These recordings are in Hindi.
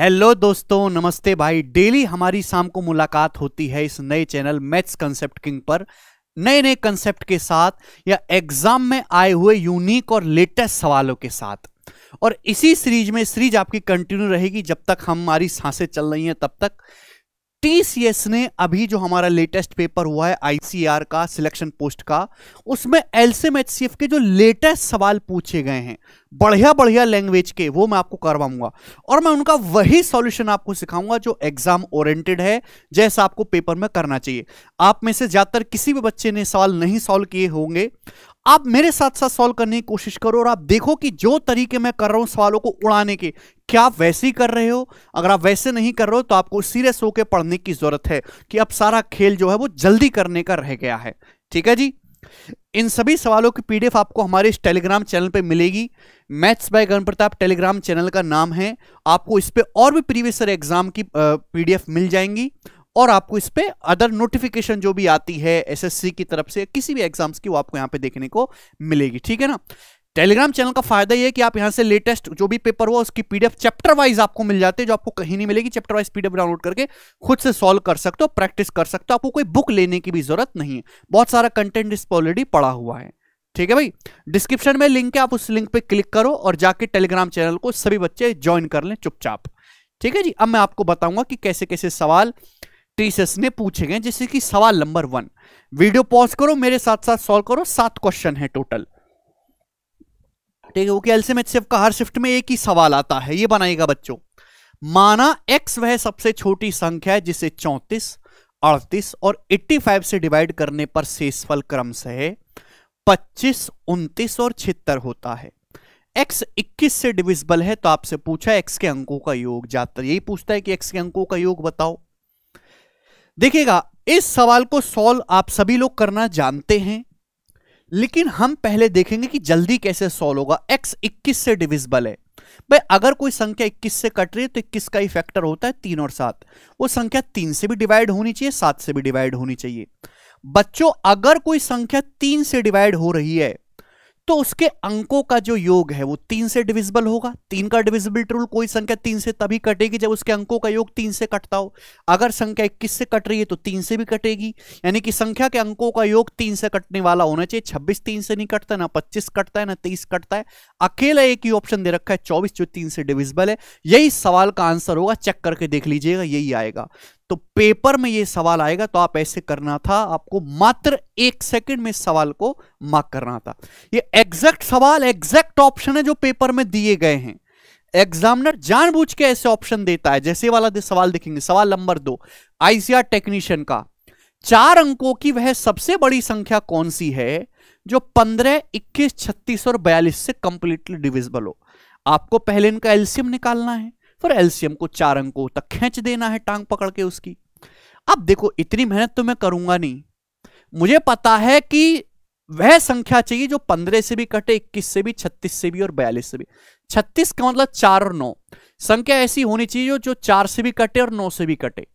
हेलो दोस्तों नमस्ते भाई डेली हमारी शाम को मुलाकात होती है इस नए चैनल मैथ्स कंसेप्ट किंग पर नए नए कंसेप्ट के साथ या एग्जाम में आए हुए यूनिक और लेटेस्ट सवालों के साथ और इसी सीरीज में सीरीज आपकी कंटिन्यू रहेगी जब तक हमारी सांसें चल रही हैं तब तक टीसीएस ने अभी जो हमारा लेटेस्ट पेपर हुआ है आईसीआर का सिलेक्शन पोस्ट का उसमें एलसीएम एच के जो लेटेस्ट सवाल पूछे गए हैं बढ़िया बढ़िया लैंग्वेज के वो मैं आपको करवाऊंगा और मैं उनका वही सॉल्यूशन आपको सिखाऊंगा जो एग्जाम ओरिएंटेड है जैसा आपको पेपर में करना चाहिए आप में से ज्यादातर किसी भी बच्चे ने सवाल नहीं सॉल्व किए होंगे आप मेरे साथ साथ सॉल्व करने की कोशिश करो और आप देखो कि जो तरीके मैं कर रहा हूं सवालों को उड़ाने के क्या आप वैसे ही कर रहे हो अगर आप वैसे नहीं कर रहे हो तो आपको सीरियस होकर पढ़ने की जरूरत है कि अब सारा खेल जो है वो जल्दी करने का रह गया है ठीक है जी इन सभी सवालों की पीडीएफ आपको हमारे इस टेलीग्राम चैनल पे मिलेगी मैथ्स बाय गण प्रताप टेलीग्राम चैनल का नाम है आपको इस पर और भी प्रीवियस एग्जाम की पीडीएफ मिल जाएंगी और आपको इस पर अदर नोटिफिकेशन जो भी आती है एसएससी की तरफ से किसी भी एग्जाम्स की वो आपको यहाँ पे देखने को मिलेगी ठीक है ना टेलीग्राम चैनल का फायदा यह है कि आप यहां से लेटेस्ट जो भी पेपर हुआ उसकी पीडीएफ चैप्टर वाइज आपको मिल जाते हैं जो आपको कहीं नहीं मिलेगी चैप्टर वाइज पीडीएफ डाउनलोड करके खुद से सॉल्व कर सकते हो प्रैक्टिस कर सकते हो आपको कोई बुक लेने की भी जरूरत नहीं है बहुत सारा कंटेंट इस पर ऑलरेडी पड़ा हुआ है ठीक है भाई डिस्क्रिप्शन में लिंक है आप उस लिंक पर क्लिक करो और जाके टेलीग्राम चैनल को सभी बच्चे ज्वाइन कर लें चुपचाप ठीक है जी अब मैं आपको बताऊंगा कि कैसे कैसे सवाल टीचर्स ने पूछे गए जैसे कि सवाल नंबर वन वीडियो पॉज करो मेरे साथ साथ सॉल्व करो सात क्वेश्चन है टोटल ठीक है ओके एलसीएम एचसीएफ का हर शिफ्ट में एक ही सवाल आता है ये बनाएगा बच्चों माना एक्स वह सबसे छोटी संख्या है जिसे चौंतीस अड़तीस और एट्टी फाइव से डिवाइड करने पर शेषफल क्रम से है पच्चीस उनतीस और छिहत्तर होता है एक्स इक्कीस से डिविजिबल है तो आपसे पूछा एक्स के अंकों का योग जाता यही पूछता है कि एक्स के अंकों का योग बताओ देखिएगा इस सवाल को सॉल्व आप सभी लोग करना जानते हैं लेकिन हम पहले देखेंगे कि जल्दी कैसे सॉल्व होगा x 21 से डिविजिबल है भाई अगर कोई संख्या 21 से कट रही है तो 21 का ही फैक्टर होता है तीन और सात वो संख्या तीन से भी डिवाइड होनी चाहिए सात से भी डिवाइड होनी चाहिए बच्चों अगर कोई संख्या तीन से डिवाइड हो रही है तो उसके अंकों का जो योग है वो तीन से डिविजिबल होगा तीन का डिविजिबिलिटी रूल कोई संख्या तीन से तभी कटेगी जब उसके अंकों का योग तीन से कटता हो अगर संख्या इक्कीस से कट रही है तो तीन से भी कटेगी यानी कि संख्या के अंकों का योग तीन से कटने वाला होना चाहिए छब्बीस तीन से नहीं कटता ना पच्चीस कटता है ना तेईस कटता है अकेला एक ही ऑप्शन दे रखा है चौबीस जो तीन से डिविजिबल है यही सवाल का आंसर होगा चेक करके देख लीजिएगा यही आएगा तो पेपर में ये सवाल आएगा तो आप ऐसे करना था आपको मात्र एक सेकंड में इस सवाल को मार्क करना था ये एग्जैक्ट सवाल एग्जैक्ट ऑप्शन है जो पेपर में दिए गए हैं एग्जामिनर जानबूझ के ऐसे ऑप्शन देता है जैसे वाला दे सवाल देखेंगे सवाल नंबर दो आईसीआर टेक्नीशियन का चार अंकों की वह सबसे बड़ी संख्या कौन सी है जो पंद्रह इक्कीस छत्तीस और बयालीस से कंप्लीटली डिविजिबल हो आपको पहले इनका एल्सियम निकालना है फिर एल्सियम को चार अंकों तक खींच देना है टांग पकड़ के उसकी अब देखो इतनी मेहनत तो मैं करूंगा नहीं मुझे पता है कि वह संख्या चाहिए जो पंद्रह से भी कटे इक्कीस से भी छत्तीस से भी और बयालीस से भी छत्तीस का मतलब चार और नौ संख्या ऐसी होनी चाहिए जो जो चार से भी कटे और नौ से भी कटे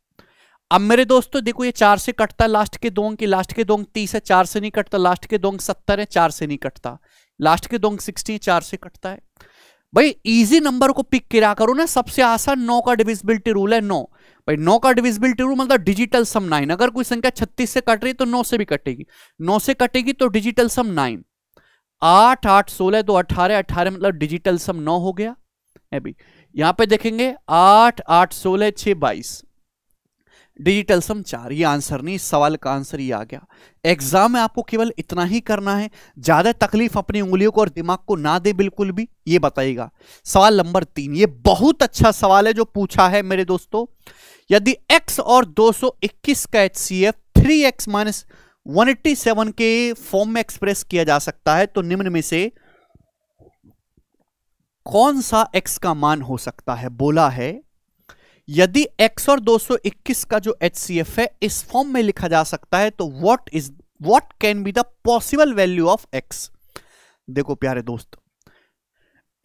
अब मेरे दोस्तों देखो ये चार से कटता लास्ट के दोंग अंक लास्ट के दोंग तीस है चार से नहीं कटता लास्ट के दोंग सत्तर है चार से नहीं कटता लास्ट के दोंग सिक्सटी चार से कटता है भाई इजी नंबर को पिक करा करो ना सबसे आसान नौ का डिविजिबिलिटी रूल है नौ भाई नौ का डिविजिबिलिटी रूल मतलब डिजिटल सम नाइन अगर कोई संख्या छत्तीस से कट रही तो नौ से भी कटेगी नौ से कटेगी तो डिजिटल सम नाइन आठ आठ सोलह तो अठारह अठारह मतलब डिजिटल सम नौ हो गया अभी यहां पे देखेंगे आठ आठ सोलह छह बाईस डिजिटल चार ये आंसर नहीं इस सवाल का आंसर ये आ गया एग्जाम में आपको केवल इतना ही करना है ज़्यादा तकलीफ अपनी उंगलियों को और दिमाग को ना दे बिल्कुल भी ये बताइएगा सवाल नंबर तीन ये बहुत अच्छा सवाल है जो पूछा है मेरे दोस्तों यदि x और 221 का H C F three x minus one seven के फॉर्म में एक्सप्रेस किया जा सकता है तो निम्न में से कौन सा x का मान हो सकता है बोला है यदि x और 221 का जो HCF है इस फॉर्म में लिखा जा सकता है तो what is what can be the possible value of x देखो प्यारे दोस्त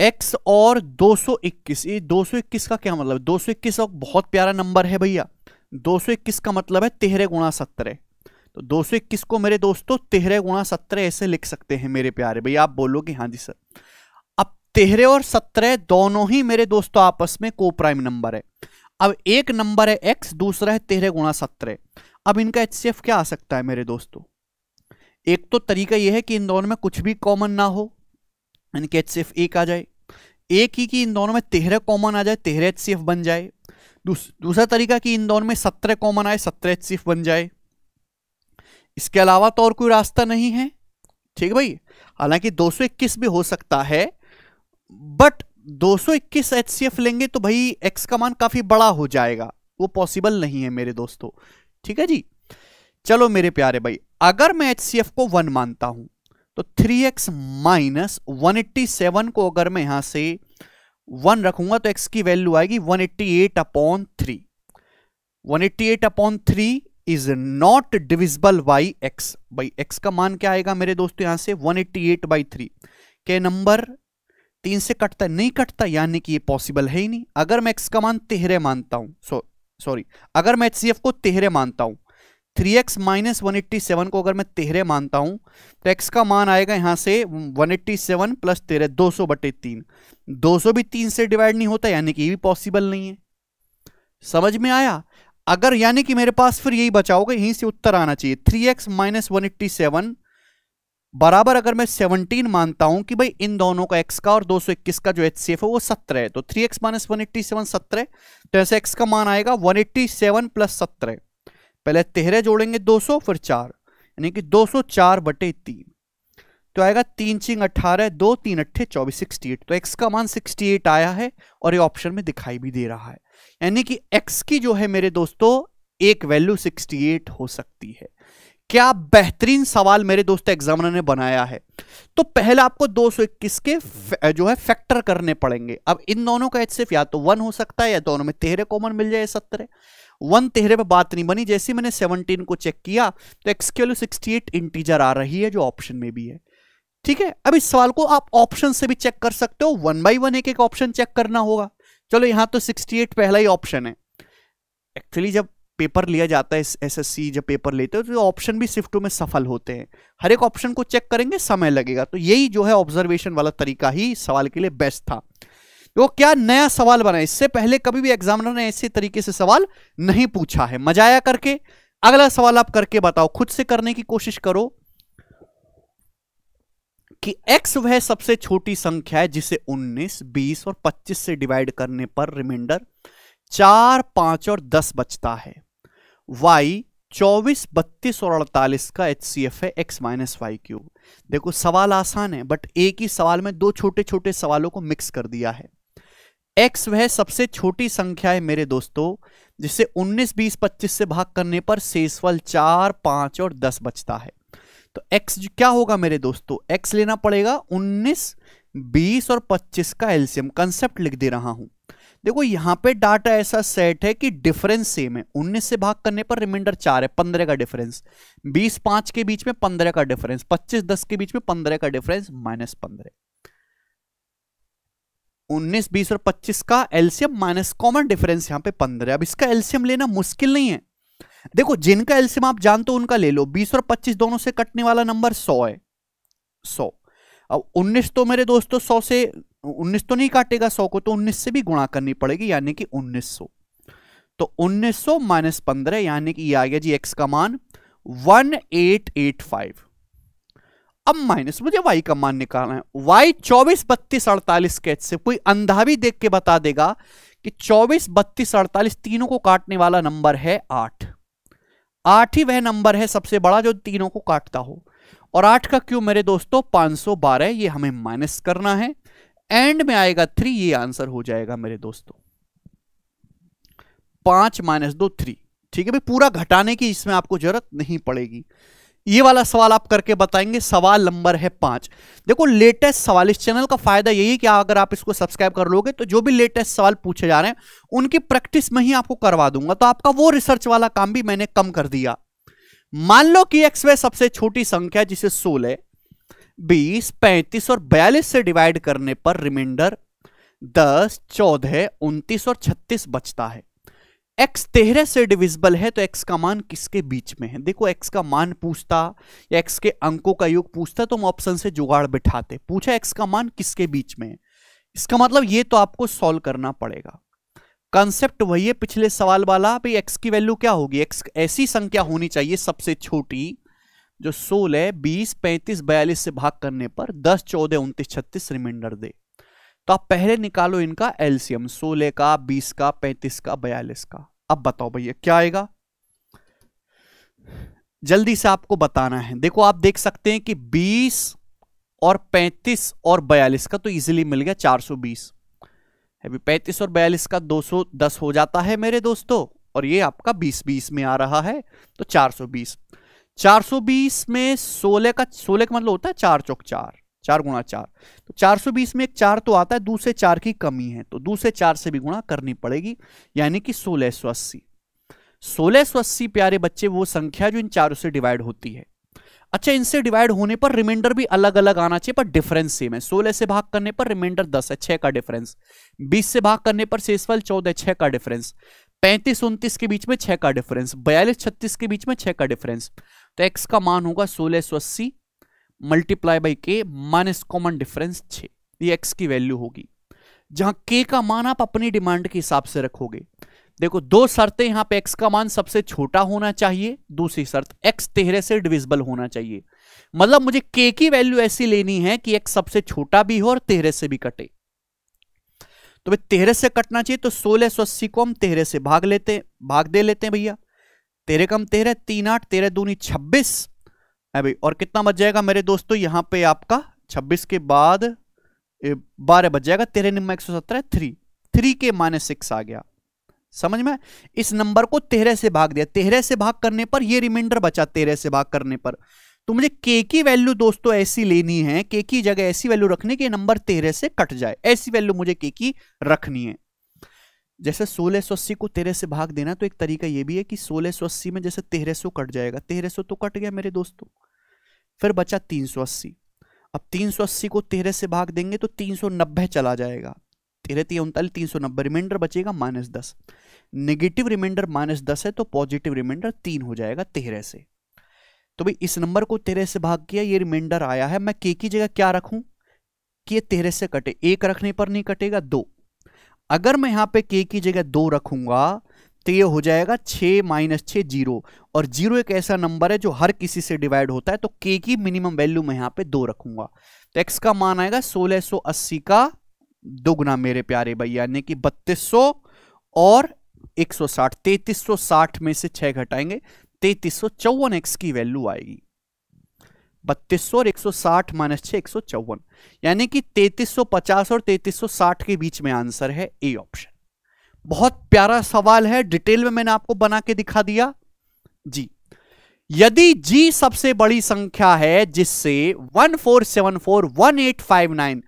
x और 221 ये 221 का क्या मतलब 221 सौ बहुत प्यारा नंबर है भैया 221 का मतलब है तेहरे गुणा सत्रह तो 221 को मेरे दोस्तों तेहरे गुणा सत्रह ऐसे लिख सकते हैं मेरे प्यारे भैया आप बोलोगे हाँ जी सर अब तेहरे और सत्रह दोनों ही मेरे दोस्तों आपस में को प्राइम नंबर है अब एक नंबर है एक्स दूसरा है तेरह गुणा सत्रह अब इनका एच क्या आ सकता है मेरे दोस्तों एक तो तरीका यह है कि इन दोनों में कुछ भी कॉमन ना हो यानी कि एच सी एफ एक आ जाए एक ही कि इन दोनों में तेरह कॉमन आ जाए तेरह एच सी एफ बन जाए दूस, दूसरा तरीका कि इन दोनों में सत्रह कॉमन आए सत्रह एच सी एफ बन जाए इसके अलावा तो और कोई रास्ता नहीं है ठीक है भाई हालांकि 221 भी हो सकता है बट 221 HCF लेंगे तो भाई x का मान काफी बड़ा हो जाएगा वो पॉसिबल नहीं है मेरे दोस्तों ठीक है जी चलो मेरे प्यारे भाई अगर मैं HCF को वन मानता हूं तो 3x एक्स माइनस वन को अगर मैं यहां से वन रखूंगा तो x की वैल्यू आएगी 188 eighty eight upon three one eighty eight upon three is not divisible by x भाई एक्स का मान क्या आएगा मेरे दोस्तों यहां से 188 एट्टी एट बाई थ्री के नंबर तीन से कटता नहीं कटता यानी कि ये पॉसिबल है ही नहीं अगर मैं एक्स का मान तेहरे मानता हूँ सो सॉरी अगर मैं एच को तेहरे मानता हूँ three x minus one eighty seven को अगर मैं तेहरे मानता हूँ तो एक्स का मान आएगा यहाँ से वन एट्टी सेवन प्लस तेरह दो सौ बटे तीन दो सौ भी तीन से डिवाइड नहीं होता यानी कि ये भी पॉसिबल नहीं है समझ में आया अगर यानी कि मेरे पास फिर यही बचाओगे यहीं से उत्तर आना चाहिए three x minus one eighty seven बराबर अगर मैं 17 मानता हूं कि भाई इन दोनों का एक्स का और 221 का जो एच सी एफ है वो 17 है तो 3x x minus one eighty seven सत्रह तो ऐसे x का मान आएगा 187 प्लस सत्रह पहले तेहरे जोड़ेंगे 200 फिर चार यानी कि 204 बटे तीन तो आएगा तीन चिंग अट्ठारह दो तीन अट्ठे चौबीस सिक्सटी एट तो एक्स का मान सिक्सटी एट आया है और ये ऑप्शन में दिखाई भी दे रहा है यानी कि एक्स की जो है मेरे दोस्तों एक वैल्यू सिक्सटी एट हो सकती है क्या बेहतरीन सवाल मेरे दोस्त एग्जामिनर ने बनाया है तो पहले आपको 221 के जो है फैक्टर करने पड़ेंगे अब इन दोनों का सिर्फ या तो वन हो सकता है या दोनों में तेहरे कॉमन मिल जाए सत्तर वन तेहरे पे बात नहीं बनी जैसे मैंने 17 को चेक किया तो एक्स के वैल्यू इंटीजर आ रही है जो ऑप्शन में भी है ठीक है अब इस सवाल को आप ऑप्शन से भी चेक कर सकते हो वन बाई वन एक एक ऑप्शन चेक करना होगा चलो यहां तो सिक्सटी पहला ही ऑप्शन है एक्चुअली जब पेपर लिया जाता है एसएससी जब पेपर लेते हैं तो ऑप्शन भी शिफ्टों में सफल होते हैं हर एक ऑप्शन को चेक करेंगे समय लगेगा तो यही जो है ऑब्जर्वेशन वाला तरीका ही सवाल के लिए बेस्ट था वो तो क्या नया सवाल बना इससे पहले कभी भी एग्जामिनर ने ऐसे तरीके से सवाल नहीं पूछा है मजा आया करके अगला सवाल आप करके बताओ खुद से करने की कोशिश करो कि x वह सबसे छोटी संख्या है जिसे 19, 20 और 25 से डिवाइड करने पर रिमाइंडर चार पांच और दस बचता है वाई चौबीस बत्तीस और अड़तालीस का एच सी एफ है एक्स माइनस वाई क्यूब देखो सवाल आसान है बट एक ही सवाल में दो छोटे छोटे सवालों को मिक्स कर दिया है एक्स वह सबसे छोटी संख्या है मेरे दोस्तों जिसे 19, 20, 25 से भाग करने पर शेषफल चार पांच और दस बचता है तो एक्स क्या होगा मेरे दोस्तों एक्स लेना पड़ेगा 19, 20 और 25 का एल्सियम कंसेप्ट लिख दे रहा हूं देखो यहां पे डाटा ऐसा सेट है कि डिफरेंस सेम है उन्नीस से भाग करने पर रिमाइंडर चार है पंद्रह का डिफरेंस बीस पांच के बीच में पंद्रह का डिफरेंस पच्चीस दस के बीच में पंद्रह का डिफरेंस माइनस पंद्रह उन्नीस बीस और पच्चीस का एल्सियम माइनस कॉमन डिफरेंस यहां पे पंद्रह अब इसका एल्सियम लेना मुश्किल नहीं है देखो जिनका एल्सियम आप जानते हो उनका ले लो बीस और पच्चीस दोनों से कटने वाला नंबर सौ है सौ अब 19 तो मेरे दोस्तों 100 से उन्नीस तो नहीं काटेगा सौ को तो उन्नीस से भी गुणा करनी पड़ेगी यानी कि उन्नीस सौ तो उन्नीस सौ माइनस पंद्रह यानी कि आ गया जी एक्स का मान वन एट एट फाइव अब माइनस मुझे वाई का मान निकालना है वाई चौबीस बत्तीस अड़तालीस के से कोई अंधा भी देख के बता देगा कि चौबीस बत्तीस अड़तालीस तीनों को काटने वाला नंबर है आठ आठ ही वह नंबर है सबसे बड़ा जो तीनों को काटता हो और आठ का क्यों मेरे दोस्तों 512 ये हमें माइनस करना है एंड में आएगा थ्री ये आंसर हो जाएगा मेरे दोस्तों पांच माइनस दो थ्री ठीक है भाई पूरा घटाने की इसमें आपको जरूरत नहीं पड़ेगी ये वाला सवाल आप करके बताएंगे सवाल नंबर है पांच देखो लेटेस्ट सवाल इस चैनल का फायदा यही है कि अगर आप इसको सब्सक्राइब कर लोगे तो जो भी लेटेस्ट सवाल पूछे जा रहे हैं उनकी प्रैक्टिस में ही आपको करवा दूंगा तो आपका वो रिसर्च वाला काम भी मैंने कम कर दिया मान लो कि एक्स वे सबसे छोटी संख्या जिसे सोलह बीस पैंतीस और बयालीस से डिवाइड करने पर रिमाइंडर दस चौदह उनतीस और छत्तीस बचता है एक्स तेरह से डिविजिबल है तो एक्स का मान किसके बीच में है देखो एक्स का मान पूछता या एक्स के अंकों का योग पूछता तो हम ऑप्शन से जुगाड़ बिठाते पूछा एक्स का मान किसके बीच में है इसका मतलब ये तो आपको सॉल्व करना पड़ेगा कॉन्सेप्ट वही है पिछले सवाल वाला भाई एक्स की वैल्यू क्या होगी एक्स ऐसी संख्या होनी चाहिए सबसे छोटी जो सोलह बीस पैंतीस बयालीस से भाग करने पर दस चौदह उनतीस छत्तीस रिमाइंडर दे तो आप पहले निकालो इनका एल्सियम सोलह का बीस का पैंतीस का बयालीस का अब बताओ भैया क्या आएगा जल्दी से आपको बताना है देखो आप देख सकते हैं कि बीस और पैंतीस और बयालीस का तो इजीली मिल गया चार सौ बीस अभी पैंतीस और बयालीस का दो सौ दस हो जाता है मेरे दोस्तों और ये आपका बीस बीस में आ रहा है तो चार सौ बीस 420 में 16 का 16 का मतलब होता है चार चौक चार चार गुणा चार तो 420 में एक चार तो आता है दूसरे चार की कमी है तो दूसरे चार से भी गुणा करनी पड़ेगी यानी कि सोलह सौ अस्सी सोलह सौ अस्सी प्यारे बच्चे वो संख्या जो इन चारों से डिवाइड होती है अच्छा इनसे डिवाइड होने पर रिमाइंडर भी अलग अलग आना चाहिए पर डिफरेंस सेम है सोलह से भाग करने पर रिमाइंडर दस है छह का डिफरेंस बीस से भाग करने पर शेषफल चौदह छह का डिफरेंस पैंतीस उनतीस के बीच में छह का डिफरेंस बयालीस छत्तीस के बीच में छह का डिफरेंस तो एक्स का मान होगा सोलह सौ अस्सी मल्टीप्लाई बाई के माइनस कॉमन डिफरेंस छ एक्स की वैल्यू होगी जहां के का मान आप अपनी डिमांड के हिसाब से रखोगे देखो दो शर्तें यहां पे एक्स का मान सबसे छोटा होना चाहिए दूसरी शर्त एक्स तेरह से डिविजिबल होना चाहिए मतलब मुझे के की वैल्यू ऐसी लेनी है कि एक्स सबसे छोटा भी हो और तेरह से भी कटे तो भाई तेरह से कटना चाहिए तो सोलह सौ अस्सी को हम तेरह से भाग लेते भाग दे लेते हैं भैया तेरे कम तेरह तीन आठ तेरह दूनी छब्बीस है भाई और कितना बच जाएगा मेरे दोस्तों यहाँ पे आपका छब्बीस के बाद बारह बच जाएगा तेरह निम्मा एक सौ सत्रह थ्री थ्री के माइनस सिक्स आ गया समझ में इस नंबर को तेरह से भाग दिया तेरह से भाग करने पर ये रिमाइंडर बचा तेरह से भाग करने पर तो मुझे के की वैल्यू दोस्तों ऐसी लेनी है के की जगह ऐसी वैल्यू रखने के नंबर तेरह से कट जाए ऐसी वैल्यू मुझे के की रखनी है जैसे सोलह सौ अस्सी को तेरह से भाग देना तो एक तरीका ये भी है कि सोलह सौ अस्सी में जैसे तेरह सौ कट जाएगा तेरह सौ तो कट गया मेरे दोस्तों फिर बचा तीन सौ अस्सी अब तीन सौ अस्सी को तेरह से भाग देंगे तो तीन सौ नब्बे चला जाएगा तेरह तीन उनतालीस तीन सौ नब्बे रिमाइंडर बचेगा माइनस दस निगेटिव रिमाइंडर माइनस दस है तो पॉजिटिव रिमाइंडर तीन हो जाएगा तेरह से तो भाई इस नंबर को तेरह से भाग किया ये रिमाइंडर आया है मैं के की जगह क्या रखूँ कि ये तेरह से कटे एक रखने पर नहीं कटेगा दो अगर मैं यहां पे के की जगह दो रखूंगा तो ये हो जाएगा छ माइनस छ जीरो और जीरो एक ऐसा नंबर है जो हर किसी से डिवाइड होता है तो के की मिनिमम वैल्यू मैं यहां पे दो रखूंगा तो एक्स का मान आएगा सोलह अस्सी का दोगुना मेरे प्यारे भाई यानी कि 3200 और सौ साठ में से छह घटाएंगे तैतीस सौ चौवन एक्स की वैल्यू आएगी बत्तीस और 160 माइनस छः एक सौ चौवन यानी कि 3350 और 3360 के बीच में आंसर है ए ऑप्शन बहुत प्यारा सवाल है डिटेल में मैंने आपको बना के दिखा दिया जी यदि जी सबसे बड़ी संख्या है जिससे 1474 1859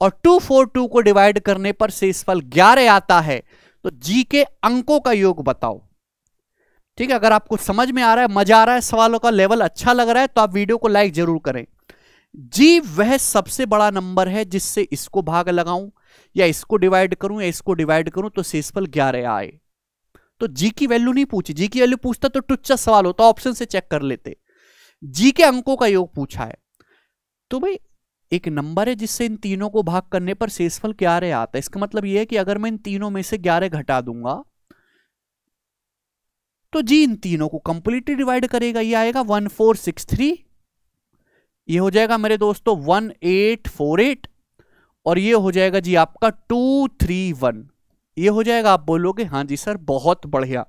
और 242 को डिवाइड करने पर शेषफल 11 आता है तो जी के अंकों का योग बताओ ठीक है अगर आपको समझ में आ रहा है मजा आ रहा है सवालों का लेवल अच्छा लग रहा है तो आप वीडियो को लाइक जरूर करें जी वह सबसे बड़ा नंबर है जिससे इसको भाग लगाऊं या इसको डिवाइड करूं या इसको डिवाइड करूं तो शेषफल ग्यारह आए तो जी की वैल्यू नहीं पूछी जी की वैल्यू पूछता तो टुच्चा सवाल होता ऑप्शन से चेक कर लेते जी के अंकों का योग पूछा है तो भाई एक नंबर है जिससे इन तीनों को भाग करने पर शेषफल ग्यारह आता है इसका मतलब यह है कि अगर मैं इन तीनों में से ग्यारह घटा दूंगा तो जी इन तीनों को कंप्लीटली डिवाइड करेगा ये आएगा वन फोर सिक्स थ्री ये हो जाएगा मेरे दोस्तों वन एट फोर एट और ये हो जाएगा जी आपका टू थ्री वन ये हो जाएगा आप बोलोगे हाँ जी सर बहुत बढ़िया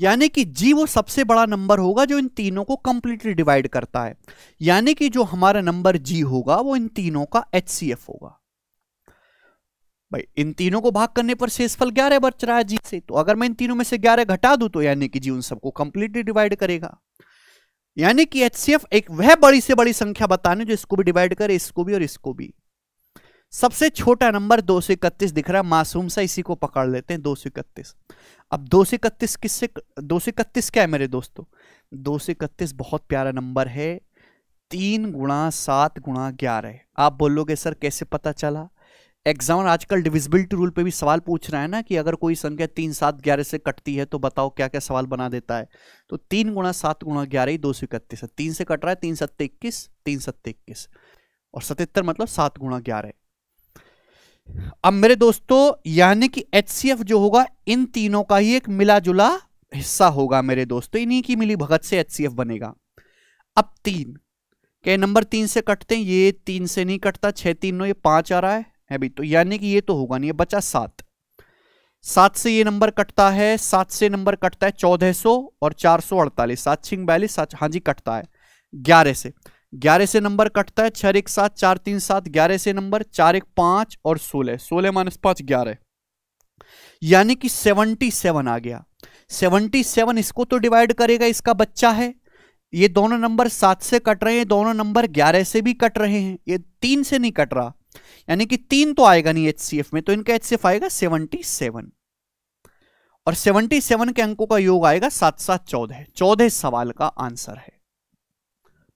यानी कि जी वो सबसे बड़ा नंबर होगा जो इन तीनों को कंप्लीटली डिवाइड करता है यानी कि जो हमारा नंबर जी होगा वो इन तीनों का एच होगा भाई इन तीनों को भाग करने पर शेषफल ग्यारह बच रहा है जी से तो अगर मैं इन तीनों में से ग्यारह घटा दू तो यानी कि जी उन सबको कंप्लीटली डिवाइड करेगा यानी कि एच एक वह बड़ी से बड़ी संख्या बताने जो इसको भी डिवाइड करे इसको भी और इसको भी सबसे छोटा नंबर दो सौ इकतीस दिख रहा है मासूम सा इसी को पकड़ लेते हैं दो सौ इकतीस अब दो सौ इकतीस किससे दो सौ इकतीस क्या है मेरे दोस्तों दो सौ इकतीस बहुत प्यारा नंबर है तीन गुणा सात गुणा ग्यारह आप बोलोगे सर कैसे पता चला एग्जाम आजकल डिविजिबिलिटी रूल पे भी सवाल पूछ रहा है ना कि अगर कोई संख्या तीन सात ग्यारह से कटती है तो बताओ क्या क्या सवाल बना देता है तो तीन गुणा सात गुणा ग्यारह ही दो सौ इकतीस है तीन से कट रहा है तीन सत्य इक्कीस तीन सत्य इक्कीस और सतहत्तर मतलब सात गुणा ग्यारह अब मेरे दोस्तों यानी कि एच जो होगा इन तीनों का ही एक मिला जुला हिस्सा होगा मेरे दोस्तों तो इन्हीं की मिली भगत से एच बनेगा अब तीन के नंबर तीन से कटते हैं ये तीन से नहीं कटता छह तीन नौ ये पांच आ रहा है है भी तो यानी कि ये तो होगा नहीं बचा सात सात से ये नंबर कटता है सात से नंबर कटता है चौदह सौ और चार सौ अड़तालीस सात छिंग बयालीस सात हाँ जी कटता है ग्यारह से ग्यारह से नंबर कटता है छह एक सात चार तीन सात ग्यारह से नंबर चार एक पांच और सोलह सोलह माइनस पांच ग्यारह यानी कि सेवनटी सेवन आ गया सेवनटी सेवन इसको तो डिवाइड करेगा इसका बच्चा है ये दोनों नंबर सात से कट रहे हैं दोनों नंबर ग्यारह से भी कट रहे हैं ये तीन से नहीं कट रहा यानी कि तीन तो आएगा नहीं एच में तो इनका एच आएगा सेवनटी सेवन और 77 के अंकों का योग आएगा सात सात चौदह चौदह सवाल का आंसर है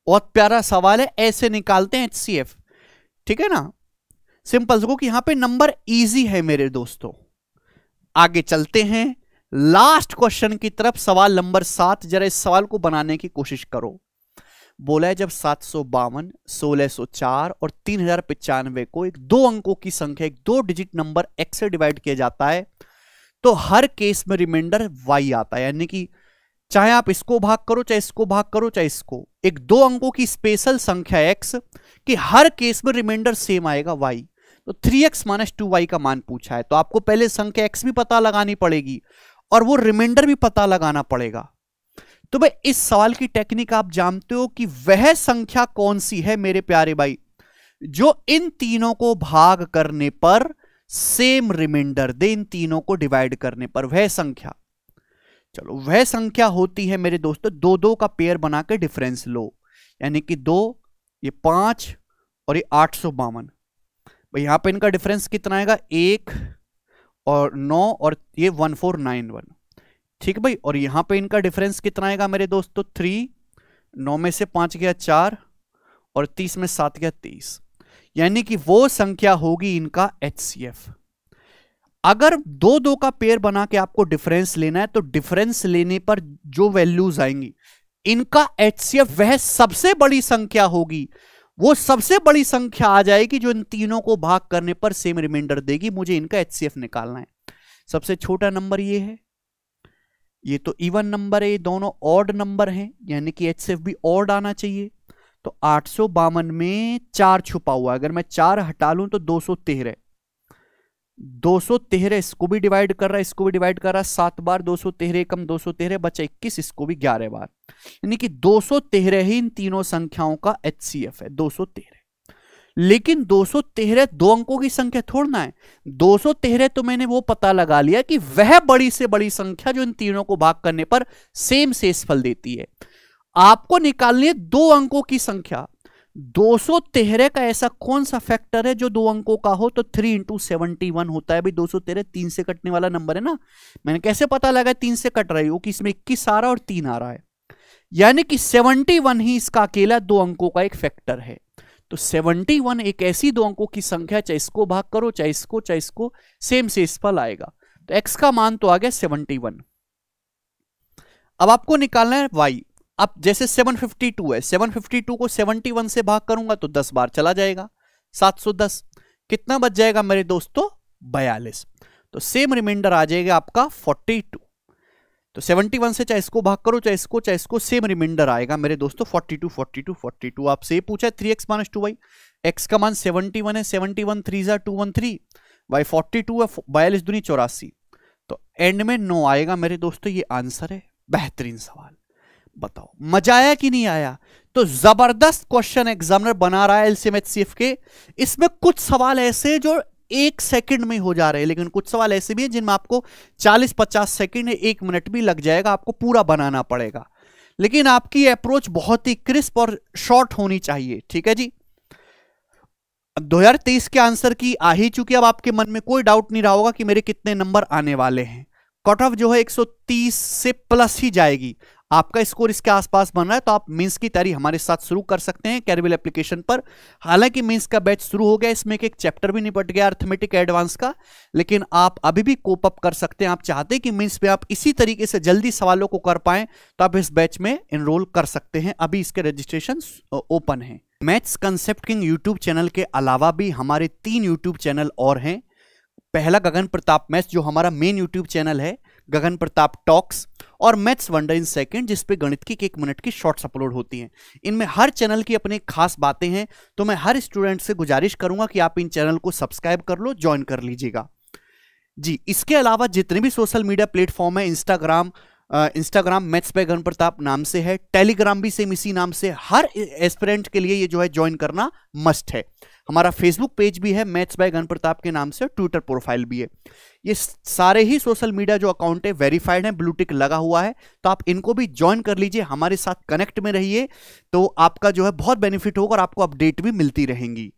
बहुत प्यारा सवाल है ऐसे निकालते हैं एच ठीक है ना सिंपल को कि यहां पे नंबर इजी है मेरे दोस्तों आगे चलते हैं लास्ट क्वेश्चन की तरफ सवाल नंबर सात जरा इस सवाल को बनाने की कोशिश करो बोला है जब सात सौ बावन सोलह सौ चार और तीन हजार पिचानवे को एक दो अंकों की संख्या एक दो डिजिट नंबर एक्स से डिवाइड किया जाता है तो हर केस में रिमाइंडर वाई आता है यानी कि चाहे आप इसको भाग करो चाहे इसको भाग करो चाहे इसको एक दो अंकों की स्पेशल संख्या एक्स कि हर केस में रिमाइंडर सेम आएगा वाई तो three x minus two y का मान पूछा है तो आपको पहले संख्या एक्स भी पता लगानी पड़ेगी और वो रिमाइंडर भी पता लगाना पड़ेगा तो भाई इस सवाल की टेक्निक आप जानते हो कि वह संख्या कौन सी है मेरे प्यारे भाई जो इन तीनों को भाग करने पर सेम रिमाइंडर दे इन तीनों को डिवाइड करने पर वह संख्या चलो वह संख्या होती है मेरे दोस्तों दो दो का पेयर बना के डिफरेंस लो यानी कि दो ये पांच और ये आठ सौ बावन भाई यहां पे इनका डिफरेंस कितना आएगा एक और नौ और ये वन फोर नाइन वन ठीक है भाई और यहां पे इनका डिफरेंस कितना आएगा मेरे दोस्तों तो थ्री नौ में से पांच गया चार और तीस में सात गया तीस यानी कि वो संख्या होगी इनका एच अगर दो दो का पेयर बना के आपको डिफरेंस लेना है तो डिफरेंस लेने पर जो वैल्यूज आएंगी इनका एच वह सबसे बड़ी संख्या होगी वो सबसे बड़ी संख्या आ जाएगी जो इन तीनों को भाग करने पर सेम रिमाइंडर देगी मुझे इनका एच निकालना है सबसे छोटा नंबर ये है ये तो इवन नंबर है ये दोनों ऑड नंबर हैं यानी कि एच भी ऑड आना चाहिए तो आठ में चार छुपा हुआ अगर मैं चार हटा लूँ तो दो सौ तेरह दो सौ तेहरे इसको भी डिवाइड कर रहा है इसको भी डिवाइड कर रहा है सात बार दो सौ तेरह कम दो सौ तेरह बचा इक्कीस इसको भी ग्यारह बार यानी कि दो सौ तेरह ही इन तीनों संख्याओं का एच है दो सौ तेरह लेकिन दो सौ तेरह दो अंकों की संख्या थोड़ना है दो सौ तेरह तो मैंने वो पता लगा लिया कि वह बड़ी से बड़ी संख्या जो इन तीनों को भाग करने पर सेम शेष फल देती है आपको निकालनी है दो अंकों की संख्या दो सौ तेरह का ऐसा कौन सा फैक्टर है जो दो अंकों का हो तो थ्री इंटू सेवनटी वन होता है दो सौ तेरह तीन से कटने वाला नंबर है ना मैंने कैसे पता लगा तीन से कट रही हो कि इसमें इक्कीस आ रहा और तीन आ रहा है यानी कि सेवनटी वन ही इसका अकेला दो अंकों का एक फैक्टर है तो 71 एक ऐसी दो अंकों की संख्या चाहे इसको भाग करो चाहे इसको चाहे इसको सेम इस फल आएगा तो x का मान तो आ गया 71 अब आपको निकालना है y अब जैसे 752 है 752 को 71 से भाग करूंगा तो 10 बार चला जाएगा 710 कितना बच जाएगा मेरे दोस्तों बयालीस तो सेम रिमाइंडर आ जाएगा आपका 42 तो 71 से चाहे इसको भाग करो चाहे इसको चाहे इसको सेम रिमाइंडर आएगा मेरे दोस्तों 42 42 42 आपसे ये पूछा है three x minus two y x का मान 71 है 71 वन थ्री जार two one three y forty two है बयालीस दूनी चौरासी तो एंड में नो आएगा मेरे दोस्तों ये आंसर है बेहतरीन सवाल बताओ मजा आया कि नहीं आया तो जबरदस्त क्वेश्चन एग्जामिनर बना रहा है एलसीएमएचसीएफ के इसमें कुछ सवाल ऐसे जो एक सेकंड में हो जा रहे हैं लेकिन कुछ सवाल ऐसे भी हैं जिनमें आपको 40-50 सेकंड या एक मिनट भी लग जाएगा आपको पूरा बनाना पड़ेगा लेकिन आपकी अप्रोच बहुत ही क्रिस्प और शॉर्ट होनी चाहिए ठीक है जी दो हजार तेईस के आंसर की आ ही चुकी अब आपके मन में कोई डाउट नहीं रहा होगा कि मेरे कितने नंबर आने वाले हैं कट ऑफ जो है 130 से प्लस ही जाएगी आपका स्कोर इसके आसपास बन रहा है तो आप मीन्स की तैयारी हमारे साथ शुरू कर सकते हैं कैरबिल एप्लीकेशन पर हालांकि मीन्स का बैच शुरू हो गया इसमें एक चैप्टर भी निपट गया अर्थमेटिक एडवांस का लेकिन आप अभी भी कोप अप कर सकते हैं आप चाहते हैं कि मीन्स में आप इसी तरीके से जल्दी सवालों को कर पाए तो आप इस बैच में इनरोल कर सकते हैं अभी इसके रजिस्ट्रेशन ओपन है maths concept king YouTube channel के अलावा भी हमारे तीन यूट्यूब चैनल और हैं पहला गगन प्रताप मैथ्स जो हमारा मेन यूट्यूब चैनल है गगन प्रताप टॉक्स और मैथ्स वंडर इन सेकेंड जिसपे गणित की एक मिनट की शॉर्ट्स अपलोड होती हैं इनमें हर चैनल की अपनी खास बातें हैं तो मैं हर स्टूडेंट से गुजारिश करूंगा कि आप इन चैनल को सब्सक्राइब कर लो ज्वाइन कर लीजिएगा जी इसके अलावा जितने भी सोशल मीडिया प्लेटफॉर्म है इंस्टाग्राम इंस्टाग्राम मैथ्स पे गण प्रताप नाम से है टेलीग्राम भी सेम इसी नाम से हर एस्पिरेंट के लिए ये जो है ज्वाइन करना मस्ट है हमारा फेसबुक पेज भी है मैथ्स बाय गण प्रताप के नाम से ट्विटर प्रोफाइल भी है ये सारे ही सोशल मीडिया जो अकाउंट है वेरीफाइड है ब्लूटिक लगा हुआ है तो आप इनको भी ज्वाइन कर लीजिए हमारे साथ कनेक्ट में रहिए तो आपका जो है बहुत बेनिफिट होगा और आपको अपडेट भी मिलती रहेंगी